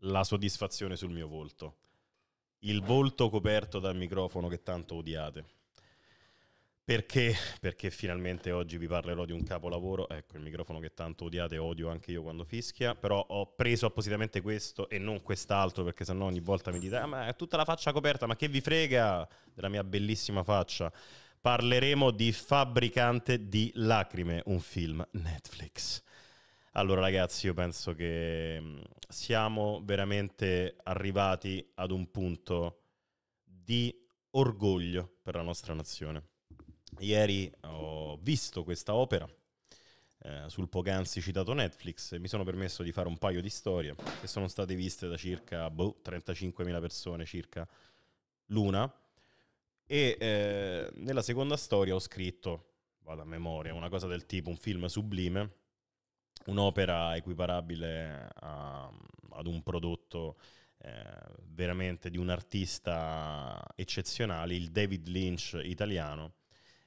la soddisfazione sul mio volto. Il volto coperto dal microfono che tanto odiate. Perché? Perché finalmente oggi vi parlerò di un capolavoro. Ecco, il microfono che tanto odiate, odio anche io quando fischia. Però ho preso appositamente questo e non quest'altro, perché sennò ogni volta mi dite: ah, ma è tutta la faccia coperta, ma che vi frega della mia bellissima faccia? Parleremo di Fabbricante di lacrime, un film Netflix. Allora ragazzi, io penso che mm, siamo veramente arrivati ad un punto di orgoglio per la nostra nazione. Ieri ho visto questa opera eh, sul poc'anzi citato Netflix e mi sono permesso di fare un paio di storie che sono state viste da circa boh, 35.000 persone circa l'una e eh, nella seconda storia ho scritto, vado a memoria, una cosa del tipo un film sublime un'opera equiparabile a, ad un prodotto eh, veramente di un artista eccezionale, il David Lynch italiano,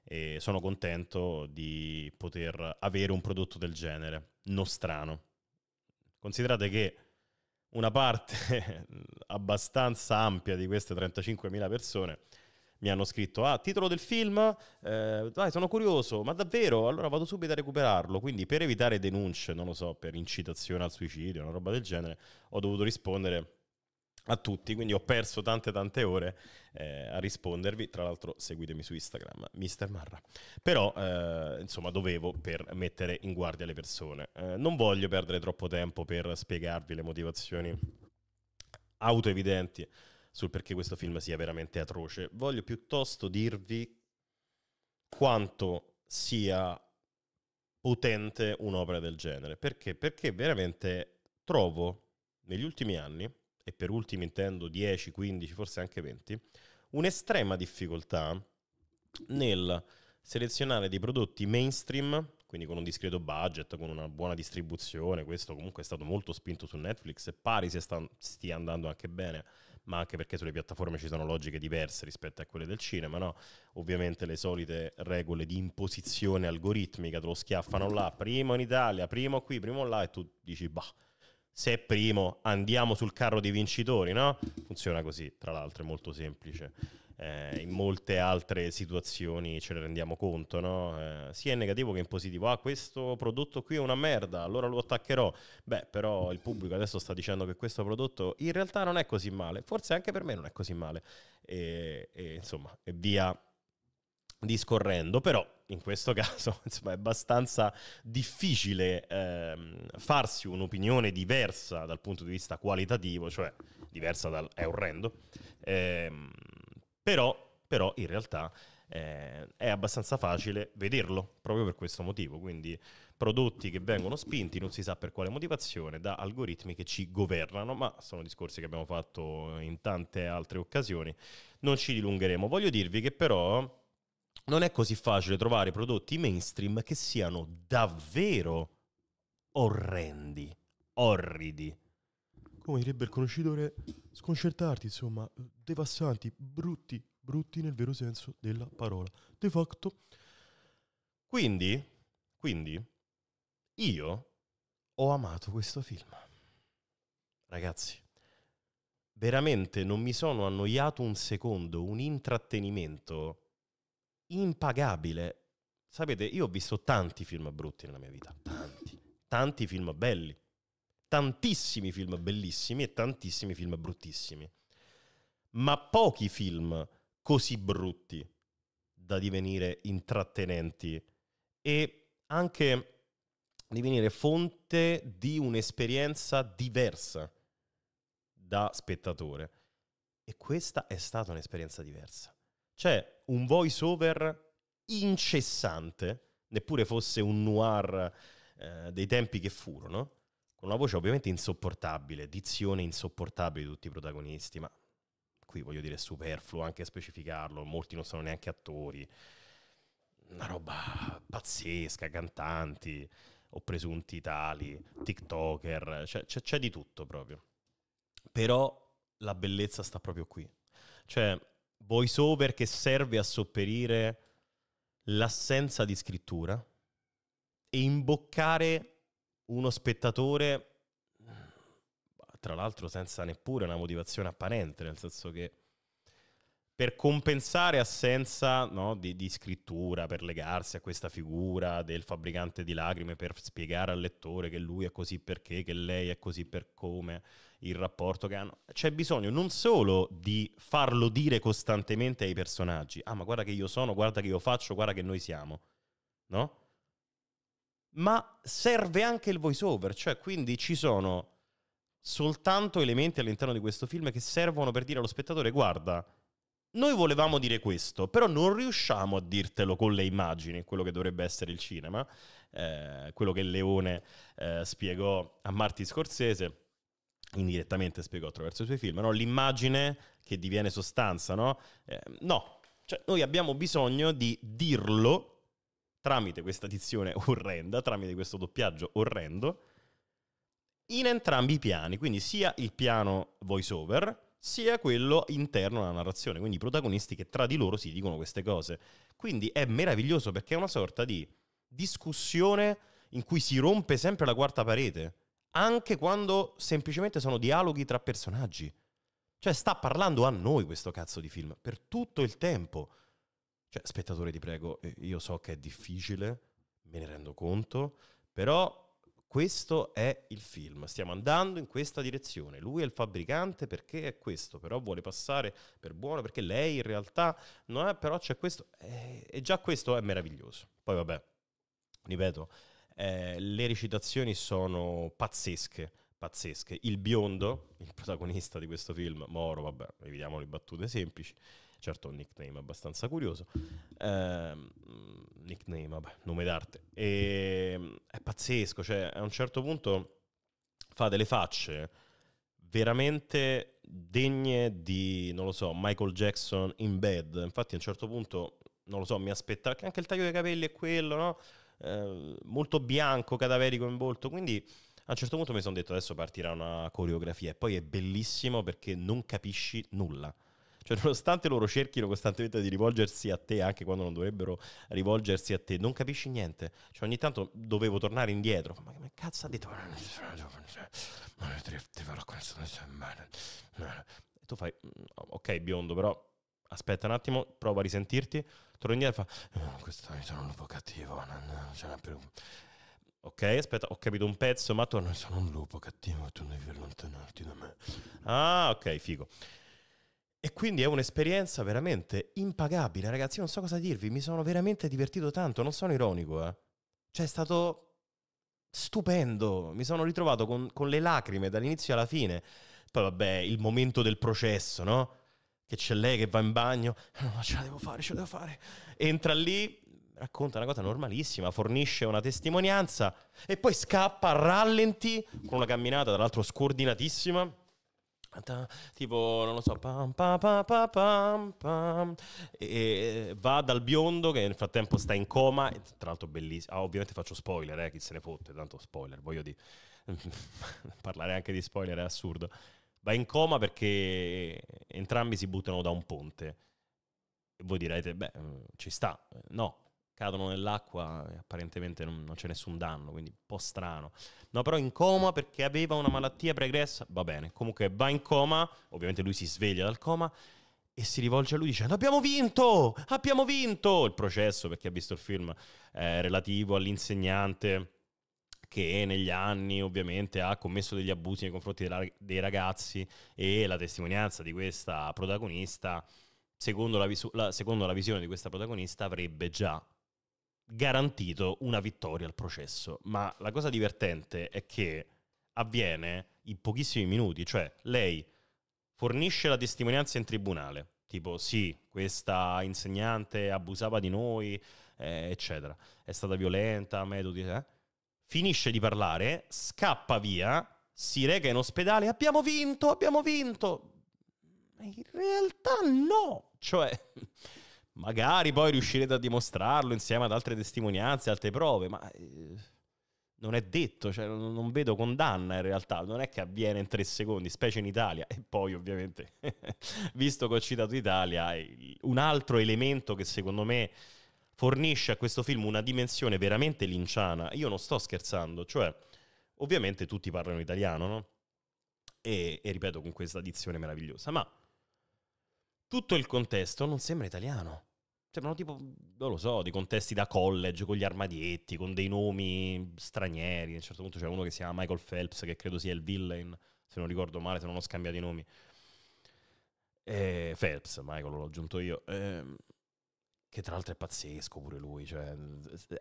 e sono contento di poter avere un prodotto del genere, nostrano. Considerate che una parte abbastanza ampia di queste 35.000 persone mi hanno scritto, ah, titolo del film, eh, dai, sono curioso, ma davvero? Allora vado subito a recuperarlo. Quindi per evitare denunce, non lo so, per incitazione al suicidio, una roba del genere, ho dovuto rispondere a tutti, quindi ho perso tante tante ore eh, a rispondervi, tra l'altro seguitemi su Instagram, Mister Marra, però eh, insomma dovevo per mettere in guardia le persone, eh, non voglio perdere troppo tempo per spiegarvi le motivazioni autoevidenti sul perché questo film sia veramente atroce. Voglio piuttosto dirvi quanto sia potente un'opera del genere. Perché? Perché veramente trovo negli ultimi anni, e per ultimi intendo 10, 15, forse anche 20, un'estrema difficoltà nel selezionare dei prodotti mainstream, quindi con un discreto budget, con una buona distribuzione, questo comunque è stato molto spinto su Netflix e pari se sta, stia andando anche bene ma anche perché sulle piattaforme ci sono logiche diverse rispetto a quelle del cinema, no? Ovviamente le solite regole di imposizione algoritmica te lo schiaffano là, primo in Italia, primo qui, primo là, e tu dici, bah, se è primo andiamo sul carro dei vincitori, no? Funziona così, tra l'altro è molto semplice eh, in molte altre situazioni ce ne rendiamo conto, no? eh, sia in negativo che in positivo. Ah, questo prodotto qui è una merda, allora lo attaccherò. Beh, però il pubblico adesso sta dicendo che questo prodotto in realtà non è così male, forse anche per me non è così male. E, e insomma, e via discorrendo, però in questo caso insomma, è abbastanza difficile ehm, farsi un'opinione diversa dal punto di vista qualitativo, cioè diversa dal è orrendo, ehm, però, però in realtà eh, è abbastanza facile vederlo proprio per questo motivo. Quindi prodotti che vengono spinti, non si sa per quale motivazione, da algoritmi che ci governano, ma sono discorsi che abbiamo fatto in tante altre occasioni. Non ci dilungheremo. Voglio dirvi che però non è così facile trovare prodotti mainstream che siano davvero orrendi, orridi. Come direbbe il conoscitore sconcertarti, insomma, devastanti, brutti, brutti nel vero senso della parola. De facto. Quindi, quindi, io ho amato questo film. Ragazzi, veramente non mi sono annoiato un secondo, un intrattenimento impagabile. Sapete, io ho visto tanti film brutti nella mia vita, tanti, tanti film belli tantissimi film bellissimi e tantissimi film bruttissimi, ma pochi film così brutti da divenire intrattenenti e anche divenire fonte di un'esperienza diversa da spettatore. E questa è stata un'esperienza diversa. C'è cioè, un voice over incessante, neppure fosse un noir eh, dei tempi che furono, con una voce ovviamente insopportabile, dizione insopportabile di tutti i protagonisti, ma qui voglio dire superfluo anche specificarlo, molti non sono neanche attori, una roba pazzesca, cantanti o presunti tali, TikToker, cioè, c'è, c'è di tutto proprio. Però la bellezza sta proprio qui. Cioè, voice over che serve a sopperire l'assenza di scrittura e imboccare uno spettatore, tra l'altro senza neppure una motivazione apparente, nel senso che per compensare assenza no, di, di, scrittura, per legarsi a questa figura del fabbricante di lacrime, per spiegare al lettore che lui è così perché, che lei è così per come, il rapporto che hanno, c'è bisogno non solo di farlo dire costantemente ai personaggi, ah ma guarda che io sono, guarda che io faccio, guarda che noi siamo, no? ma serve anche il voiceover, cioè quindi ci sono soltanto elementi all'interno di questo film che servono per dire allo spettatore guarda, noi volevamo dire questo, però non riusciamo a dirtelo con le immagini, quello che dovrebbe essere il cinema, eh, quello che Leone eh, spiegò a Marti Scorsese, indirettamente spiegò attraverso i suoi film, no? l'immagine che diviene sostanza, no? Eh, no, cioè noi abbiamo bisogno di dirlo tramite questa dizione orrenda, tramite questo doppiaggio orrendo, in entrambi i piani, quindi sia il piano voiceover sia quello interno alla narrazione, quindi i protagonisti che tra di loro si dicono queste cose. Quindi è meraviglioso perché è una sorta di discussione in cui si rompe sempre la quarta parete, anche quando semplicemente sono dialoghi tra personaggi. Cioè sta parlando a noi questo cazzo di film per tutto il tempo. Cioè, spettatore, ti prego, io so che è difficile, me ne rendo conto, però questo è il film, stiamo andando in questa direzione. Lui è il fabbricante perché è questo, però vuole passare per buono perché lei in realtà non è, però c'è questo. E già questo è meraviglioso. Poi vabbè, ripeto, eh, le recitazioni sono pazzesche, pazzesche. Il biondo, il protagonista di questo film, Moro, vabbè, evitiamo le battute semplici, certo un nickname abbastanza curioso, eh, nickname, vabbè, nome d'arte, e, ehm, è pazzesco, cioè a un certo punto fa delle facce veramente degne di, non lo so, Michael Jackson in bed, infatti a un certo punto, non lo so, mi aspettavo, che anche il taglio dei capelli è quello, no? Eh, molto bianco, cadaverico in volto, quindi... A un certo punto mi sono detto adesso partirà una coreografia e poi è bellissimo perché non capisci nulla. Cioè, nonostante loro cerchino costantemente di rivolgersi a te, anche quando non dovrebbero rivolgersi a te, non capisci niente. Cioè, ogni tanto dovevo tornare indietro. Ma che cazzo ha detto? ma ti E tu fai, mm, ok, biondo, però aspetta un attimo, prova a risentirti. Torno indietro e fa, eh, questo sono un lupo cattivo, non, ce n'è più. Ok, aspetta, ho capito un pezzo, ma torno. Sono un lupo cattivo, tu devi allontanarti da me. Ah, ok, figo. E quindi è un'esperienza veramente impagabile, ragazzi. Io non so cosa dirvi, mi sono veramente divertito tanto, non sono ironico, eh. Cioè, è stato stupendo. Mi sono ritrovato con, con le lacrime dall'inizio alla fine. Poi, vabbè, il momento del processo, no? Che c'è lei che va in bagno, no, eh, ce la devo fare, ce la devo fare. Entra lì, racconta una cosa normalissima, fornisce una testimonianza e poi scappa, rallenti, con una camminata, tra l'altro, scordinatissima tipo non lo so pam, pam, pam, pam, e va dal biondo che nel frattempo sta in coma tra l'altro bellissimo ah, ovviamente faccio spoiler eh, chi se ne fotte tanto spoiler voglio di parlare anche di spoiler è assurdo va in coma perché entrambi si buttano da un ponte e voi direte beh mm, ci sta no cadono nell'acqua e apparentemente non, non c'è nessun danno, quindi un po' strano. No, però in coma perché aveva una malattia pregressa, va bene, comunque va in coma, ovviamente lui si sveglia dal coma e si rivolge a lui dicendo abbiamo vinto, abbiamo vinto il processo perché ha visto il film eh, relativo all'insegnante che negli anni ovviamente ha commesso degli abusi nei confronti della, dei ragazzi e la testimonianza di questa protagonista, secondo la, visu- la, secondo la visione di questa protagonista, avrebbe già garantito una vittoria al processo. Ma la cosa divertente è che avviene in pochissimi minuti, cioè lei fornisce la testimonianza in tribunale, tipo sì, questa insegnante abusava di noi, eh, eccetera, è stata violenta, metodi... Eh. Finisce di parlare, scappa via, si reca in ospedale, abbiamo vinto, abbiamo vinto. Ma in realtà no, cioè... Magari poi riuscirete a dimostrarlo insieme ad altre testimonianze, altre prove, ma eh, non è detto, cioè, non, non, vedo condanna in realtà, non è che avviene in tre secondi, specie in Italia. E poi ovviamente, visto che ho citato Italia, un altro elemento che secondo me fornisce a questo film una dimensione veramente linciana, io non sto scherzando, cioè ovviamente tutti parlano italiano, no? E, e ripeto con questa dizione meravigliosa, ma tutto il contesto non sembra italiano. Sembrano tipo, non lo so, dei contesti da college con gli armadietti, con dei nomi stranieri. A un certo punto c'è uno che si chiama Michael Phelps, che credo sia il villain, se non ricordo male, se non ho scambiato i nomi. E eh, Phelps, Michael l'ho aggiunto io. Ehm, che tra l'altro è pazzesco pure lui, cioè,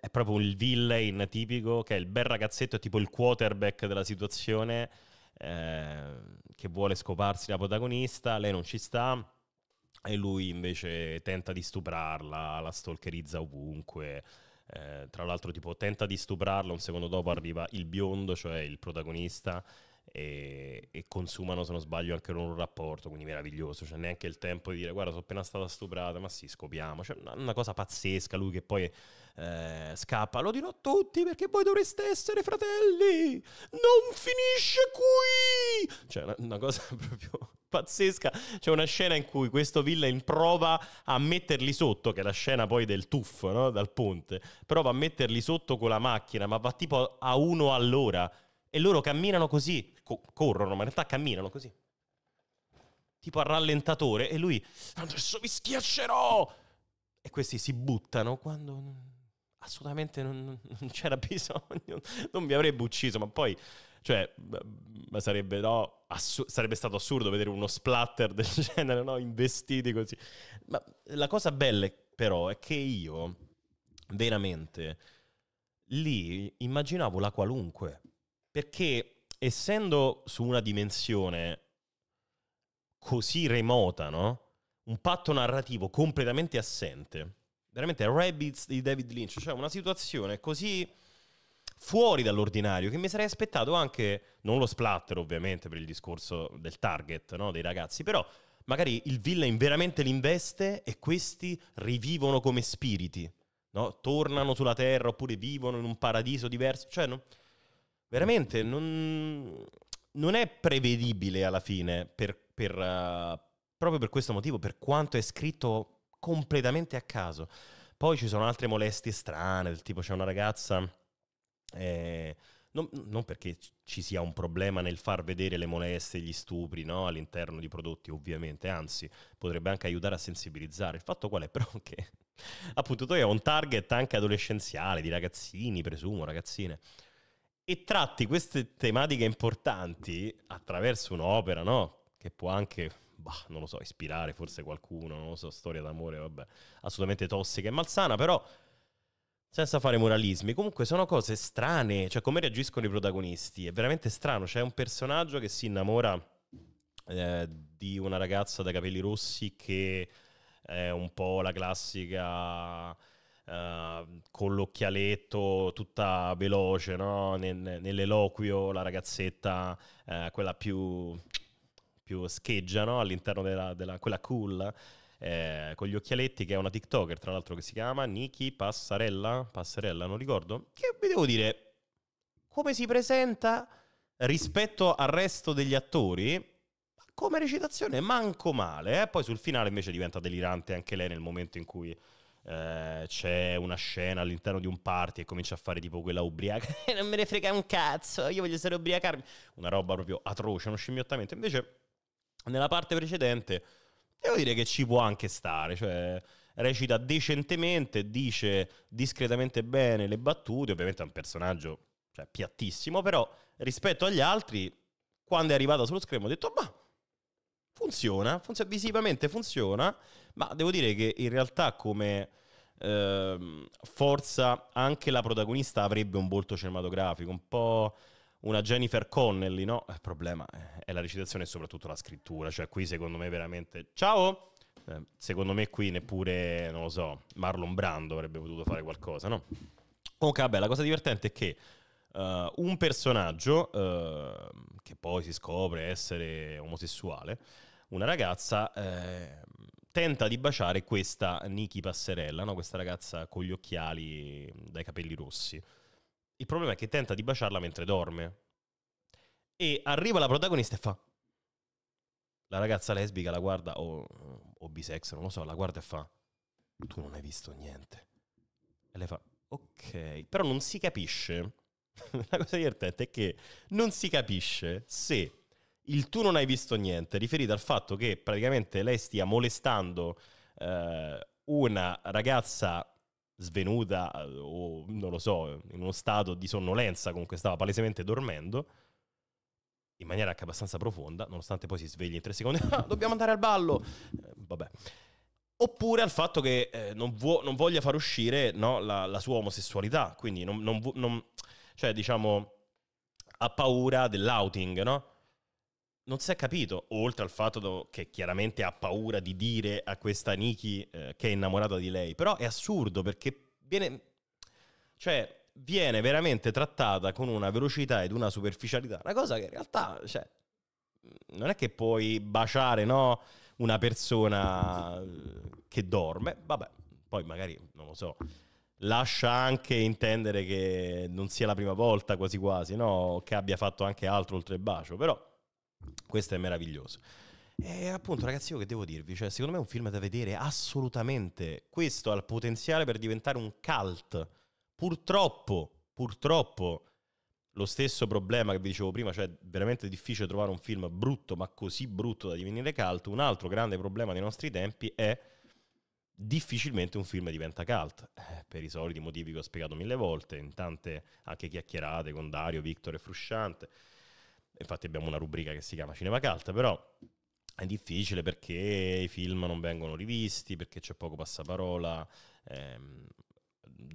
è proprio il villain tipico, che è il bel ragazzetto, è tipo il quarterback della situazione, eh, che vuole scoparsi da protagonista, lei non ci sta e lui invece tenta di stuprarla, la stalkerizza ovunque. Eh, tra l'altro, tipo, tenta di stuprarla. Un secondo dopo arriva il biondo, cioè il protagonista, e, e, consumano, se non sbaglio, anche loro un rapporto. Quindi meraviglioso. Cioè, neanche il tempo di dire, guarda, sono appena stata stuprata, ma sì, scopiamo. Cioè, una, una cosa pazzesca. Lui che poi eh, scappa, lo dirò a tutti perché voi dovreste essere fratelli. Non finisce qui. Cioè, una, una cosa proprio pazzesca. C'è una scena in cui questo villain prova a metterli sotto, che è la scena poi del tuffo, no? dal ponte, prova a metterli sotto con la macchina, ma va tipo a uno all'ora. E loro camminano così, co- corrono, ma in realtà camminano così. Tipo a rallentatore, e lui, adesso vi schiaccerò! E questi si buttano quando assolutamente non, non c'era bisogno, non mi avrebbe ucciso, ma poi cioè, sarebbe, no, assu- sarebbe, stato assurdo vedere uno splatter del genere, no? Investiti così. Ma la cosa bella, però, è che io veramente lì immaginavo la qualunque. Perché essendo su una dimensione così remota, no? Un patto narrativo completamente assente. Veramente Rabbits di David Lynch, cioè una situazione così fuori dall'ordinario, che mi sarei aspettato anche, non lo splatter ovviamente per il discorso del target no, dei ragazzi, però magari il villain veramente li investe e questi rivivono come spiriti, no? tornano sulla terra oppure vivono in un paradiso diverso, cioè no, veramente non, non, è prevedibile alla fine, per, per, uh, proprio per questo motivo, per quanto è scritto completamente a caso. Poi ci sono altre molestie strane, del tipo c'è una ragazza eh, non, non, perché ci sia un problema nel far vedere le moleste e gli stupri no? all'interno di prodotti, ovviamente, anzi, potrebbe anche aiutare a sensibilizzare. Il fatto qual è però che appunto tu hai un target anche adolescenziale, di ragazzini, presumo, ragazzine, e tratti queste tematiche importanti attraverso un'opera, no? Che può anche, bah, non lo so, ispirare forse qualcuno, non lo so, storia d'amore, vabbè, assolutamente tossica e malsana, però senza fare moralismi, comunque sono cose strane, cioè come reagiscono i protagonisti, è veramente strano, c'è un personaggio che si innamora eh, di una ragazza dai capelli rossi che è un po' la classica Uh, con l'occhialetto tutta veloce no? nell'eloquio, la ragazzetta, uh, quella più, più scheggia no? all'interno della, della, quella cool eh, con gli occhialetti, che è una TikToker, tra l'altro, che si chiama Niki Passarella, Passarella, non ricordo, che vi devo dire, come si presenta rispetto al resto degli attori, come recitazione manco male, eh? poi sul finale invece diventa delirante anche lei nel momento in cui eh, c'è una scena all'interno di un party e comincia a fare tipo quella ubriaca, non me ne frega un cazzo, io voglio solo ubriacarmi, una roba proprio atroce, uno scimmiottamento, invece nella parte precedente Devo dire che ci può anche stare, cioè recita decentemente, dice discretamente bene le battute, ovviamente è un personaggio cioè, piattissimo, però rispetto agli altri, quando è arrivata sullo schermo ho detto, ma funziona, funziona, visivamente funziona, ma devo dire che in realtà come eh, forza anche la protagonista avrebbe un volto cinematografico, un po' una Jennifer Connelly, no? Il problema eh, è la recitazione e soprattutto la scrittura, cioè qui secondo me veramente... Ciao! Eh, secondo me qui neppure, non lo so, Marlon Brando avrebbe potuto fare qualcosa, no? Ok, beh, la cosa divertente è che Uh, un personaggio uh, che poi si scopre essere omosessuale, una ragazza eh, tenta di baciare questa Nikki Passerella, no? questa ragazza con gli occhiali dai capelli rossi. Il problema è che tenta di baciarla mentre dorme. E arriva la protagonista e fa... La ragazza lesbica la guarda, o, o bisex, non lo so, la guarda e fa... Tu non hai visto niente. E lei fa... Ok, però non si capisce. La cosa divertente è che non si capisce se il tu non hai visto niente riferito al fatto che praticamente lei stia molestando eh, una ragazza svenuta eh, o non lo so, in uno stato di sonnolenza comunque stava palesemente dormendo in maniera anche abbastanza profonda, nonostante poi si svegli in tre secondi, ah, dobbiamo andare al ballo, eh, vabbè. Oppure al fatto che eh, non, vuo, non, voglia far uscire no, la, la, sua omosessualità, quindi non, non, non, cioè diciamo ha paura dell'outing, no? non si è capito, oltre al fatto che chiaramente ha paura di dire a questa Nikki eh, che è innamorata di lei, però è assurdo perché viene, cioè, viene veramente trattata con una velocità ed una superficialità, una cosa che in realtà, cioè, non è che puoi baciare, no, una persona eh, che dorme, vabbè, poi magari, non lo so, lascia anche intendere che non sia la prima volta quasi quasi, no, che abbia fatto anche altro oltre il bacio, però questo è meraviglioso. E appunto, ragazzi, io che devo dirvi? Cioè, secondo me è un film da vedere assolutamente. Questo ha il potenziale per diventare un cult. Purtroppo, purtroppo, lo stesso problema che vi dicevo prima, cioè veramente difficile trovare un film brutto, ma così brutto da divenire cult. Un altro grande problema dei nostri tempi è difficilmente un film diventa cult, eh, per i soliti motivi che ho spiegato mille volte, in tante anche chiacchierate con Dario, Victor e Frusciante infatti abbiamo una rubrica che si chiama Cinema Cult, però è difficile perché i film non vengono rivisti, perché c'è poco passaparola, ehm,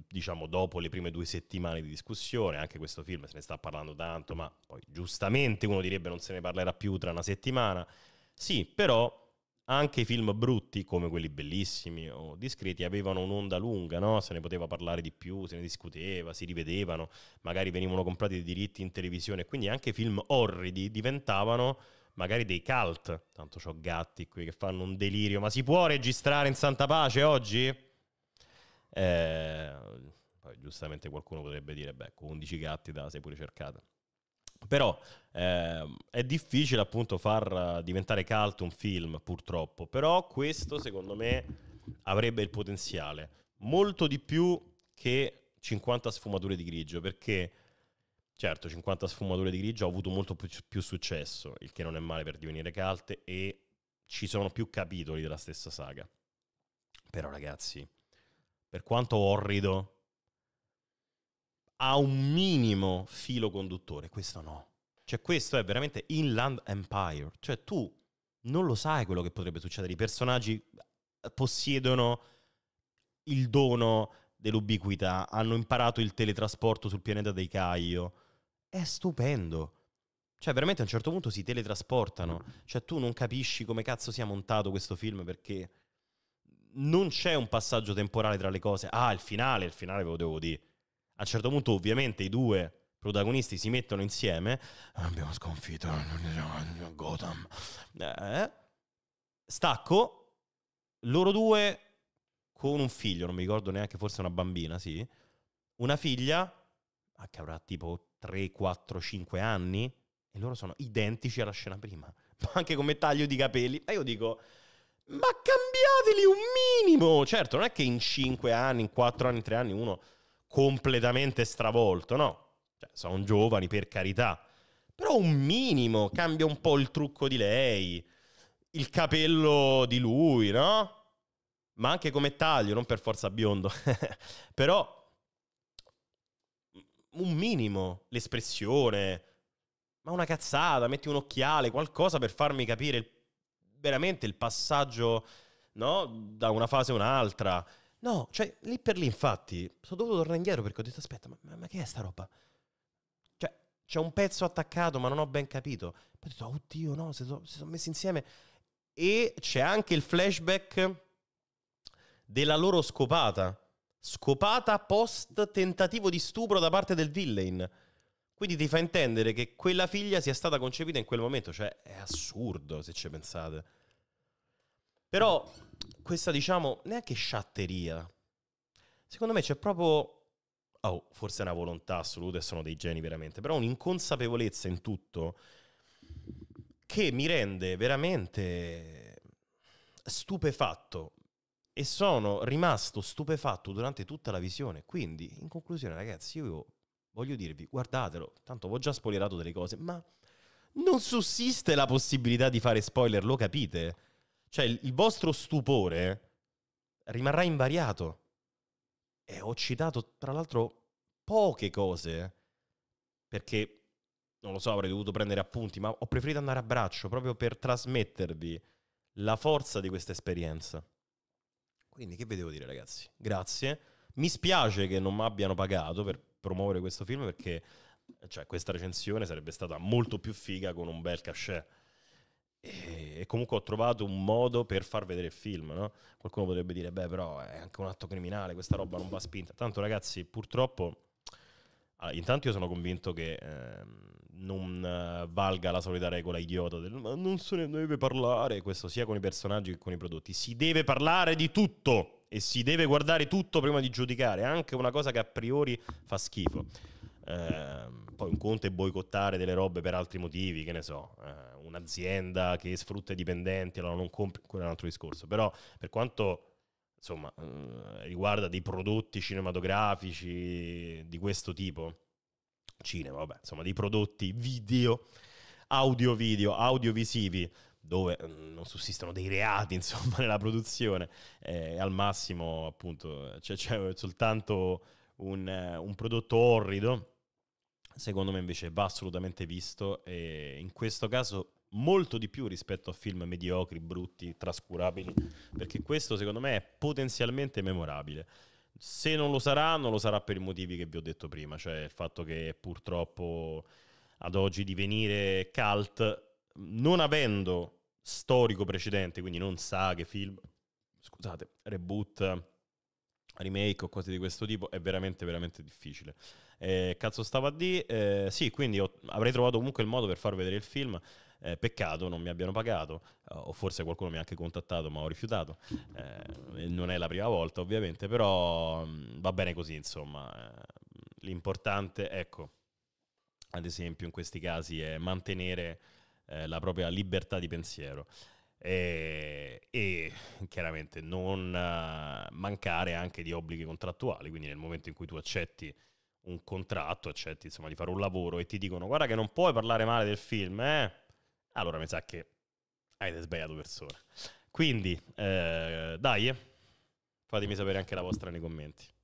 diciamo dopo le prime due settimane di discussione, anche questo film se ne sta parlando tanto, ma poi giustamente uno direbbe non se ne parlerà più tra una settimana. Sì, però anche i film brutti, come quelli bellissimi o discreti, avevano un'onda lunga, no? se ne poteva parlare di più, se ne discuteva, si rivedevano, magari venivano comprati dei diritti in televisione, quindi anche i film orridi diventavano magari dei cult. Tanto ho gatti qui che fanno un delirio, ma si può registrare in Santa Pace oggi? Eh, poi giustamente qualcuno potrebbe dire, beh, con 11 gatti da sei pure cercata. Però eh, è difficile appunto far eh, diventare caldo un film, purtroppo. Però questo, secondo me, avrebbe il potenziale. Molto di più che 50 sfumature di grigio, perché certo 50 sfumature di grigio ha avuto molto più, più successo, il che non è male per divenire calte, e ci sono più capitoli della stessa saga. Però ragazzi, per quanto orrido ha un minimo filo conduttore, questo no. Cioè questo è veramente Inland Empire, cioè tu non lo sai quello che potrebbe succedere, i personaggi eh, possiedono il dono dell'ubiquità, hanno imparato il teletrasporto sul pianeta dei Caio, è stupendo. Cioè, veramente a un certo punto si teletrasportano. Cioè, tu non capisci come cazzo sia montato questo film perché non c'è un passaggio temporale tra le cose. Ah, il finale, il finale ve lo devo dire. A un certo punto, ovviamente, i due protagonisti si mettono insieme. Abbiamo sconfitto Gotham. Eh. Stacco, loro due con un figlio, non mi ricordo neanche, forse una bambina, sì. Una figlia ah, che avrà tipo 3, 4, 5 anni e loro sono identici alla scena prima. anche come taglio di capelli. Ma io dico, ma cambiateli un minimo! Certo, non è che in 5 anni, in 4 anni, in 3 anni uno completamente stravolto, no? Cioè, sono giovani, per carità. Però un minimo, cambia un po' il trucco di lei, il capello di lui, no? Ma anche come taglio, non per forza biondo. Però un minimo, l'espressione, ma una cazzata, metti un occhiale, qualcosa per farmi capire il, veramente il passaggio no? da una fase a un'altra. No, cioè lì per lì infatti sono dovuto tornare indietro perché ho detto aspetta, ma, ma che è sta roba? Cioè c'è un pezzo attaccato ma non ho ben capito. Poi ho detto, oddio no, si sono so messi insieme. E c'è anche il flashback della loro scopata. Scopata post tentativo di stupro da parte del villain. Quindi ti fa intendere che quella figlia sia stata concepita in quel momento, cioè è assurdo se ci pensate. Però questa, diciamo, neanche sciatteria. Secondo me c'è proprio... Oh, forse è una volontà assoluta e sono dei geni veramente, però un'inconsapevolezza in tutto che mi rende veramente stupefatto e sono rimasto stupefatto durante tutta la visione. Quindi, in conclusione, ragazzi, io voglio dirvi, guardatelo, tanto ho già spoilerato delle cose, ma non sussiste la possibilità di fare spoiler, lo capite? Cioè il vostro stupore rimarrà invariato. E ho citato, tra l'altro, poche cose, perché, non lo so, avrei dovuto prendere appunti, ma ho preferito andare a braccio proprio per trasmettervi la forza di questa esperienza. Quindi che vi devo dire ragazzi? Grazie. Mi spiace che non mi abbiano pagato per promuovere questo film perché cioè, questa recensione sarebbe stata molto più figa con un bel cachet. E e comunque ho trovato un modo per far vedere il film, no? Qualcuno potrebbe dire, beh, però è anche un atto criminale, questa roba non va spinta. Tanto ragazzi, purtroppo... Allora, intanto io sono convinto che eh, non eh, valga la solita regola idiota del ma non se ne deve parlare, questo sia con i personaggi che con i prodotti. Si deve parlare di tutto e si deve guardare tutto prima di giudicare, anche una cosa che a priori fa schifo. Ehm, poi un conto è boicottare delle robe per altri motivi, che ne so, eh, un'azienda che sfrutta i dipendenti, allora non compri, quello è un altro discorso. Però per quanto insomma, eh, riguarda dei prodotti cinematografici di questo tipo, cinema, vabbè, insomma, dei prodotti video, audio-video, audiovisivi, dove mm, non sussistono dei reati, insomma, nella produzione, eh, al massimo, appunto, c'è cioè, cioè, soltanto un, eh, un prodotto orrido secondo me invece va assolutamente visto e in questo caso molto di più rispetto a film mediocri, brutti, trascurabili, perché questo secondo me è potenzialmente memorabile. Se non lo sarà, non lo sarà per i motivi che vi ho detto prima, cioè il fatto che purtroppo ad oggi divenire cult, non avendo storico precedente, quindi non saghe, film, scusate, reboot, remake o cose di questo tipo, è veramente, veramente difficile. Eh, cazzo stava di. Eh, sì, quindi ho, avrei trovato comunque il modo per far vedere il film. Eh, peccato non mi abbiano pagato, eh, o forse qualcuno mi ha anche contattato ma ho rifiutato. Eh, non è la prima volta ovviamente, però mh, mm, va bene così insomma. Eh, l'importante, ecco, ad esempio in questi casi è mantenere la propria libertà di pensiero. E, e, chiaramente non mancare anche di obblighi contrattuali, quindi nel momento in cui tu accetti un contratto, accetti insomma di fare un lavoro e ti dicono guarda che non puoi parlare male del film, eh? allora mi sa che hai sbagliato persona. Quindi, eh, dai, eh, fatemi sapere anche la vostra nei commenti.